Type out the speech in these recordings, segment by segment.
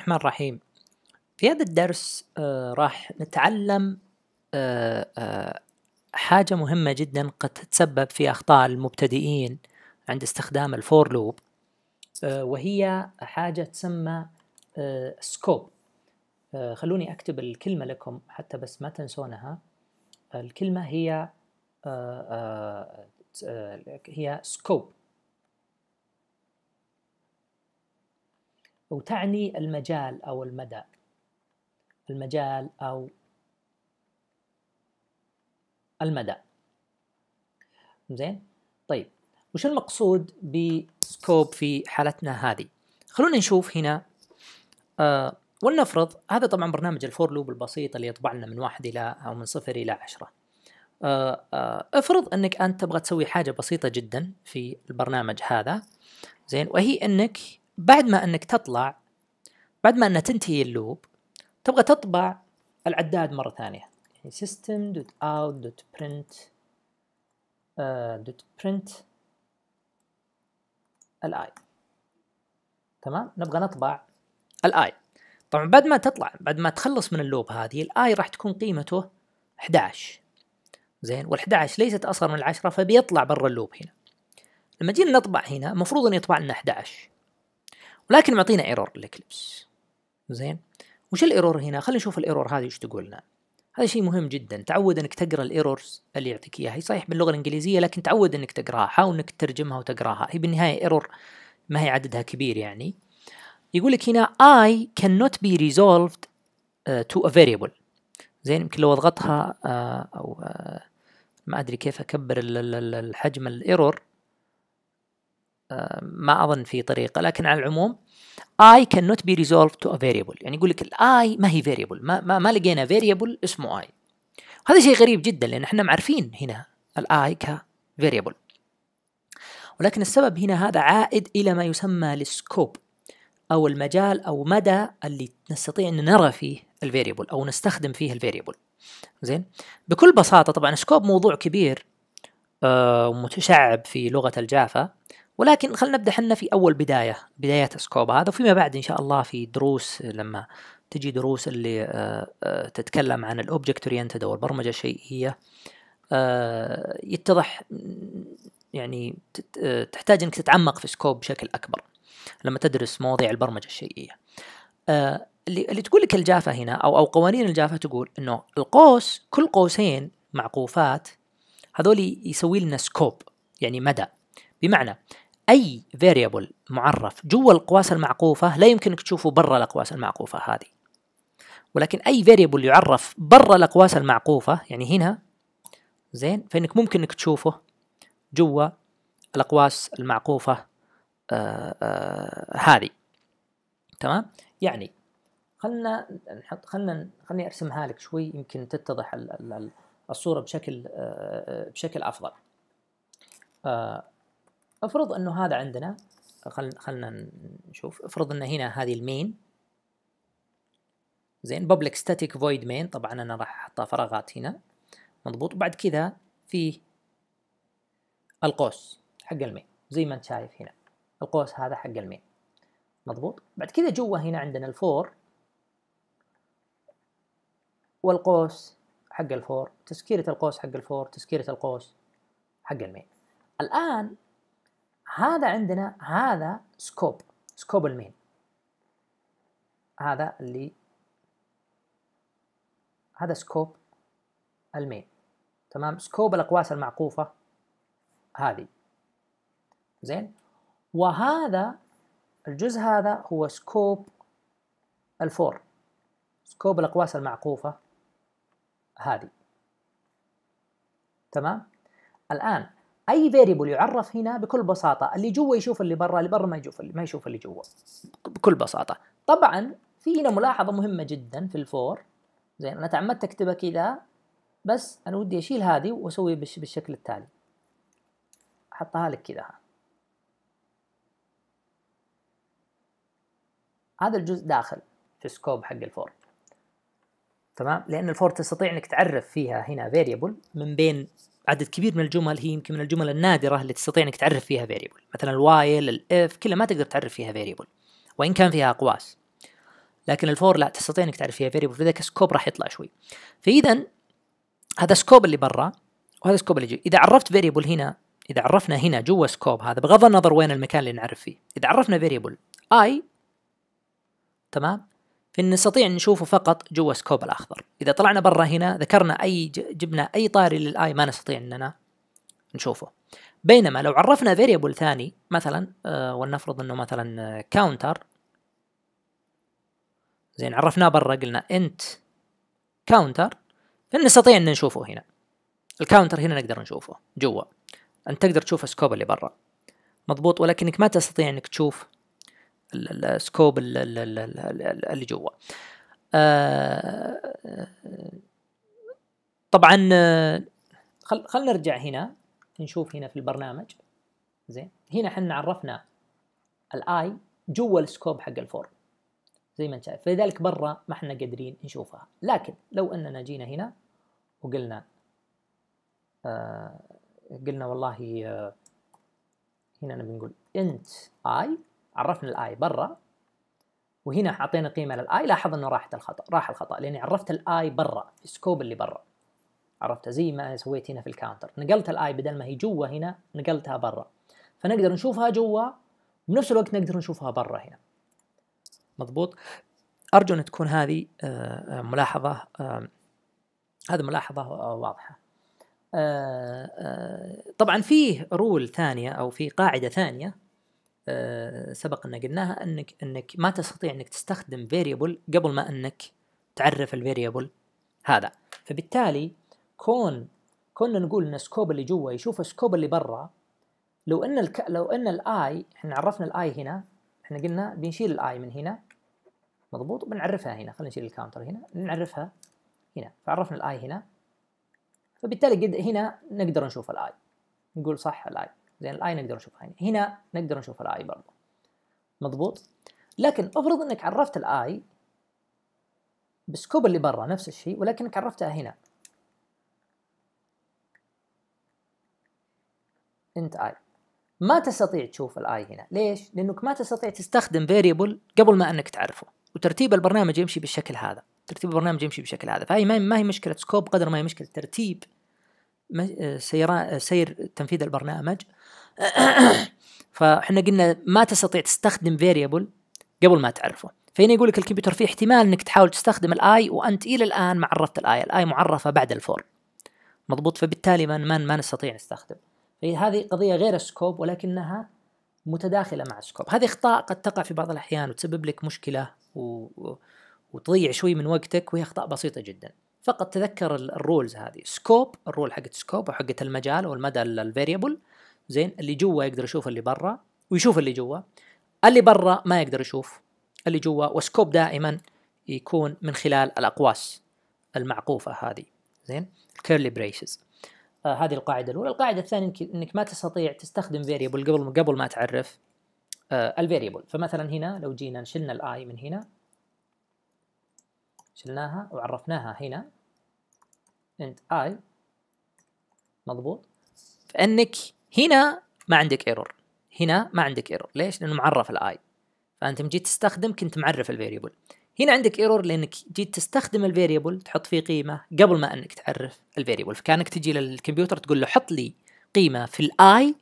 الرحمن الرحيم في هذا الدرس آه، راح نتعلم آه، آه، حاجة مهمة جدا قد تتسبب في أخطاء المبتدئين عند استخدام الفور لوب وهي حاجة تسمى سكوب خلوني أكتب الكلمة لكم حتى بس ما تنسونها الكلمة هي هي سكوب وتعني المجال أو المدى المجال أو المدى زين طيب وش المقصود بسكوب في حالتنا هذه خلونا نشوف هنا آه ولنفرض هذا طبعا برنامج الفور لوب البسيط اللي يطبع لنا من واحد إلى أو من صفر إلى عشرة آه، آه، افرض أنك أنت تبغى تسوي حاجة بسيطة جدا في البرنامج هذا زين وهي أنك بعد ما انك تطلع بعد ما انك تنتهي اللوب تبغى تطبع العداد مره ثانيه يعني system dot out dot print آه، dot print الاي تمام نبغى نطبع الاي طبعا بعد ما تطلع بعد ما تخلص من اللوب هذه الاي راح تكون قيمته 11 زين وال11 ليست اصغر من العشرة فبيطلع برا اللوب هنا لما جينا نطبع هنا المفروض انه يطبع لنا 11 ولكن معطينا ايرور الاكليبس زين وش الايرور هنا خلينا نشوف الايرور هذه وش تقول لنا هذا شيء مهم جدا تعود انك تقرا الايرورز اللي يعطيك اياها هي صحيح باللغه الانجليزيه لكن تعود انك تقراها حاول انك تترجمها وتقراها هي بالنهايه ايرور ما هي عددها كبير يعني يقول لك هنا I cannot be resolved uh, to a variable زين يمكن لو اضغطها uh, او uh, ما ادري كيف اكبر الحجم الايرور آه، ما اظن في طريقه لكن على العموم I cannot be resolved to a variable يعني يقول لك الاي ما هي variable ما, ما, ما لقينا variable اسمه I هذا شيء غريب جدا لان احنا معرفين هنا الاي ك variable ولكن السبب هنا هذا عائد الى ما يسمى السكوب او المجال او مدى اللي نستطيع ان نرى فيه الفاريبل او نستخدم فيه الفاريبل زين بكل بساطه طبعا سكوب موضوع كبير آه، ومتشعب في لغه الجافا ولكن خلينا نبدا حنا في اول بدايه بدايه سكوب هذا وفيما بعد ان شاء الله في دروس لما تجي دروس اللي آه، آه، تتكلم عن الاوبجكت اورينتد او البرمجه الشيئيه آه، يتضح يعني تحتاج انك تتعمق في سكوب بشكل اكبر لما تدرس مواضيع البرمجه الشيئيه اللي اللي تقول لك الجافه هنا او او قوانين الجافه تقول انه القوس كل قوسين معقوفات هذول يسوي لنا سكوب يعني مدى بمعنى اي فيريبل معرف جوا القواس المعقوفه لا يمكنك تشوفه برا الاقواس المعقوفه هذه ولكن اي فيريبل يعرف برا الاقواس المعقوفه يعني هنا زين فانك ممكن انك تشوفه جوا الاقواس المعقوفه آآ آه، آآ آه، هذه تمام يعني خلنا نحط خلنا خلني ارسمها لك شوي يمكن تتضح الصوره بشكل آه، بشكل افضل افرض انه هذا عندنا خل... خلنا نشوف افرض ان هنا هذه المين زين public static void main طبعا انا راح احطها فراغات هنا مضبوط وبعد كذا في القوس حق المين زي ما انت شايف هنا القوس هذا حق المين مضبوط بعد كذا جوا هنا عندنا الفور والقوس حق الفور تسكيرة القوس حق الفور تسكيرة القوس حق المين الآن هذا عندنا هذا سكوب سكوب المين هذا اللي هذا سكوب المين تمام سكوب الأقواس المعقوفة هذه زين وهذا الجزء هذا هو سكوب الفور سكوب الأقواس المعقوفة هذه تمام الآن اي فيريبل يعرف هنا بكل بساطه اللي جوا يشوف اللي برا اللي برا ما يشوف اللي ما يشوف اللي جوا بكل بساطه طبعا في هنا ملاحظه مهمه جدا في الفور زين انا تعمدت اكتبها كذا بس انا ودي اشيل هذه واسوي بالشكل التالي احطها لك كذا هذا الجزء داخل في السكوب حق الفور تمام لان الفور تستطيع انك تعرف فيها هنا فيريبل من بين عدد كبير من الجمل هي يمكن من الجمل النادره اللي تستطيع انك تعرف فيها فيريبل، مثلا الوايل الاف كلها ما تقدر تعرف فيها فيريبل، وان كان فيها اقواس لكن الفور لا تستطيع انك تعرف فيها فيريبل، فذاك سكوب راح يطلع شوي فاذا هذا سكوب اللي برا وهذا سكوب اللي جي اذا عرفت فيريبل هنا اذا عرفنا هنا جوا سكوب هذا بغض النظر وين المكان اللي نعرف فيه اذا عرفنا فيريبل اي تمام فإن نستطيع نشوفه فقط جوا سكوب الأخضر إذا طلعنا برا هنا ذكرنا أي جبنا أي طاري للآي ما نستطيع أننا نشوفه بينما لو عرفنا فاريبل ثاني مثلا آه، ولنفرض أنه مثلا كاونتر آه، زين عرفناه برا قلنا انت كاونتر فنستطيع ان نشوفه هنا الكاونتر هنا نقدر نشوفه جوا انت تقدر تشوف السكوب اللي برا مضبوط ولكنك ما تستطيع انك تشوف السكوب اللي جوا آه، طبعا خل خلنا نرجع هنا نشوف هنا في البرنامج زين هنا احنا عرفنا الاي جوا السكوب حق الفورم زي ما انت شايف فلذلك برا ما احنا قادرين نشوفها لكن لو اننا جينا هنا وقلنا آه قلنا والله آه هنا نبي نقول انت اي عرفنا الاي برا وهنا اعطينا قيمه للاي لاحظ انه راحت الخطا راح الخطا لاني عرفت الاي برا في السكوب اللي برا عرفتها زي ما سويت هنا في الكاونتر نقلت الاي بدل ما هي جوا هنا نقلتها برا فنقدر نشوفها جوا بنفس الوقت نقدر نشوفها برا هنا مضبوط ارجو ان تكون هذه آه، آه، ملاحظه آه، هذه ملاحظه واضحه طبعا فيه رول ثانيه او في قاعده ثانيه آه، سبق ان قلناها انك انك ما تستطيع انك تستخدم فيريبل قبل ما انك تعرف الفيريبل هذا فبالتالي كون كنا نقول ان سكوب اللي جوا يشوف سكوب اللي برا لو ان الك... لو ان الاي احنا عرفنا الاي هنا احنا قلنا بنشيل الاي من هنا مضبوط وبنعرفها هنا خلينا نشيل الكاونتر هنا نعرفها هنا فعرفنا الاي هنا فبالتالي قد هنا نقدر نشوف الاي نقول صح الاي زين الاي نقدر نشوفها هنا هنا نقدر نشوف الاي برضه مضبوط لكن افرض انك عرفت الاي بالسكوب اللي برا نفس الشيء ولكنك عرفتها هنا انت اي ما تستطيع تشوف الاي هنا ليش لانك ما تستطيع تستخدم فيريبل قبل ما انك تعرفه وترتيب البرنامج يمشي بالشكل هذا ترتيب البرنامج يمشي بالشكل هذا فهي ما هي مشكله سكوب قدر ما هي مشكله ترتيب سير, سير تنفيذ البرنامج فاحنا قلنا ما تستطيع تستخدم فيريبل قبل ما تعرفه فهنا يقول لك الكمبيوتر في احتمال انك تحاول تستخدم الاي وانت الى الان ما عرفت الاي الاي معرفه بعد الفور مضبوط فبالتالي ما ما, ما نستطيع نستخدم هذه قضيه غير السكوب ولكنها متداخله مع السكوب هذه اخطاء قد تقع في بعض الاحيان وتسبب لك مشكله و... وتضيع شوي من وقتك وهي اخطاء بسيطه جدا فقط تذكر الرولز هذه سكوب الرول حقت سكوب او حقت المجال او المدى الفاريبل زين اللي جوا يقدر يشوف اللي برا ويشوف اللي جوا اللي برا ما يقدر يشوف اللي جوا وسكوب دائما يكون من خلال الاقواس المعقوفه هذه زين كيرلي بريسز آه هذه القاعده الاولى القاعده الثانيه انك ما تستطيع تستخدم فاريبل قبل قبل ما تعرف آه الفاريبل فمثلا هنا لو جينا شلنا الاي من هنا شلناها وعرفناها هنا انت اي مضبوط فانك هنا ما عندك ايرور هنا ما عندك ايرور ليش لانه معرف الاي فانت جيت تستخدم كنت معرف الفاريبل هنا عندك ايرور لانك جيت تستخدم الفاريبل تحط فيه قيمه قبل ما انك تعرف الفاريبل فكانك تجي للكمبيوتر تقول له حط لي قيمه في الاي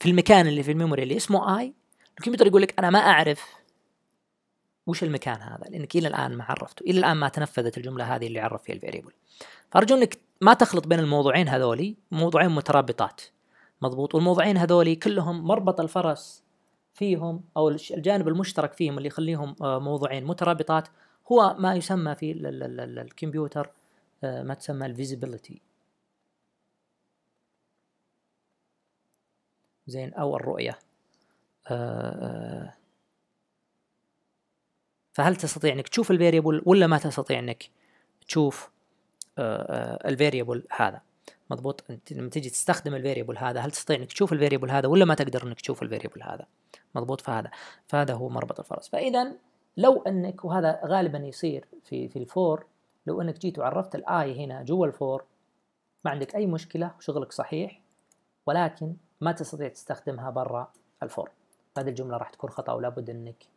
في المكان اللي في الميموري اللي اسمه اي الكمبيوتر يقول لك انا ما اعرف وش المكان هذا لانك الى الان ما عرفته الى الان ما تنفذت الجمله هذه اللي عرف فيها الفاريبل فارجو انك ما تخلط بين الموضوعين هذولي موضوعين مترابطات مضبوط والموضوعين هذولي كلهم مربط الفرس فيهم او الجانب المشترك فيهم اللي يخليهم آه، موضوعين مترابطات هو ما يسمى في الكمبيوتر آه، ما تسمى الفيزيبيليتي زين او الرؤيه آه، فهل تستطيع انك تشوف الفاريبل ولا ما تستطيع انك تشوف آه، آه، الفاريبل هذا مضبوط انت لما تجي تستخدم الفاريبل هذا هل تستطيع انك تشوف الفاريبل هذا ولا ما تقدر انك تشوف الفاريبل هذا مضبوط فهذا فهذا هو مربط الفرس فاذا لو انك وهذا غالبا يصير في في الفور لو انك جيت وعرفت الاي هنا جوا الفور ما عندك اي مشكله وشغلك صحيح ولكن ما تستطيع تستخدمها برا الفور هذه الجمله راح تكون خطا ولابد انك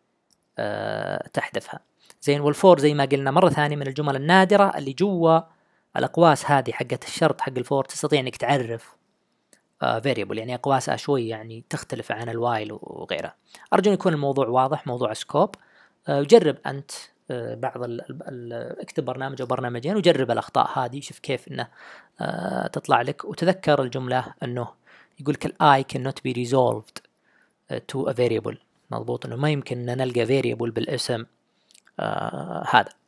آه، تحذفها زين والفور زي ما قلنا مرة ثانية من الجمل النادرة اللي جوا الأقواس هذه حقت الشرط حق الفور تستطيع أنك تعرف فيريبل آه، يعني أقواسها شوي يعني تختلف عن الوايل وغيرها أرجو أن يكون الموضوع واضح موضوع سكوب آه، جرب أنت بعض الـ الـ اكتب برنامج او برنامجين وجرب الاخطاء هذه شوف كيف انه تطلع لك وتذكر الجمله انه يقول لك الاي cannot be resolved to a variable مضبوط انه ما يمكن ان نلقى فيريبل بالاسم آه هذا